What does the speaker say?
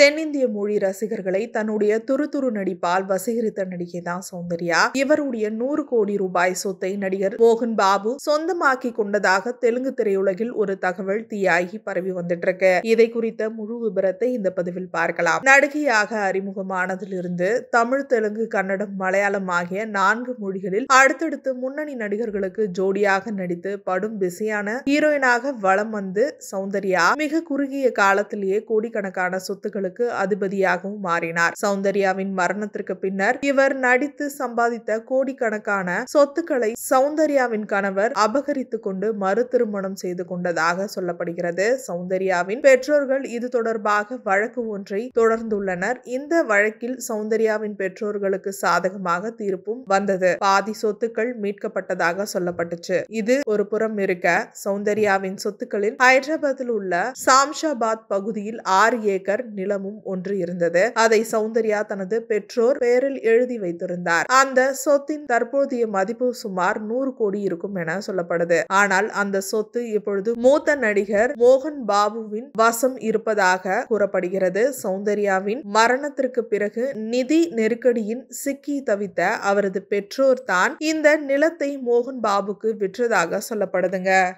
தென்னிந்திய மொழி ரசிகர்களை தன்னுடைய துரு துரு நடிப்பால் வசீகரித்த நடிகை தான் சௌந்தர்யா இவருடைய நூறு கோடி ரூபாய் சொத்தை நடிகர் மோகன் பாபு சொந்தமாக்கி கொண்டதாக தெலுங்கு திரையுலகில் ஒரு தகவல் தீயாகி பரவி வந்துட்டு இருக்கு இதை குறித்த முழு விபரத்தை இந்த பதிவில் பார்க்கலாம் நடிகையாக அறிமுகமானதிலிருந்து தமிழ் தெலுங்கு கன்னடம் மலையாளம் ஆகிய நான்கு மொழிகளில் அடுத்தடுத்து முன்னணி நடிகர்களுக்கு ஜோடியாக நடித்து படும் பிஸியான ஹீரோயினாக வளம் வந்து சௌந்தர்யா மிக குறுகிய காலத்திலேயே கோடிக்கணக்கான சொத்துக்கள் படங்களுக்கு அதிபதியாகவும் மாறினார் சௌந்தர்யாவின் மரணத்திற்கு பின்னர் இவர் நடித்து சம்பாதித்த கோடிக்கணக்கான சொத்துக்களை சௌந்தர்யாவின் கணவர் அபகரித்து கொண்டு மறு திருமணம் செய்து கொண்டதாக சொல்லப்படுகிறது சௌந்தர்யாவின் பெற்றோர்கள் இது தொடர்பாக வழக்கு ஒன்றை தொடர்ந்துள்ளனர் இந்த வழக்கில் சௌந்தர்யாவின் பெற்றோர்களுக்கு சாதகமாக தீர்ப்பும் வந்தது பாதி சொத்துக்கள் மீட்கப்பட்டதாக சொல்லப்பட்டுச்சு இது ஒரு புறம் இருக்க சௌந்தர்யாவின் சொத்துக்களில் ஹைதராபாத்தில் உள்ள சாம்ஷாபாத் பகுதியில் ஆறு ஏக்கர் நிலம் நிலமும் ஒன்று இருந்தது அதை சௌந்தர்யா தனது பெற்றோர் பெயரில் எழுதி வைத்திருந்தார் அந்த சொத்தின் தற்போதைய மதிப்பு சுமார் நூறு கோடி இருக்கும் என சொல்லப்படுது ஆனால் அந்த சொத்து இப்பொழுது மூத்த நடிகர் மோகன் பாபுவின் வசம் இருப்பதாக கூறப்படுகிறது சௌந்தர்யாவின் மரணத்திற்கு பிறகு நிதி நெருக்கடியின் சிக்கி தவித்த அவரது பெற்றோர் தான் இந்த நிலத்தை மோகன் பாபுக்கு விற்றதாக சொல்லப்படுதுங்க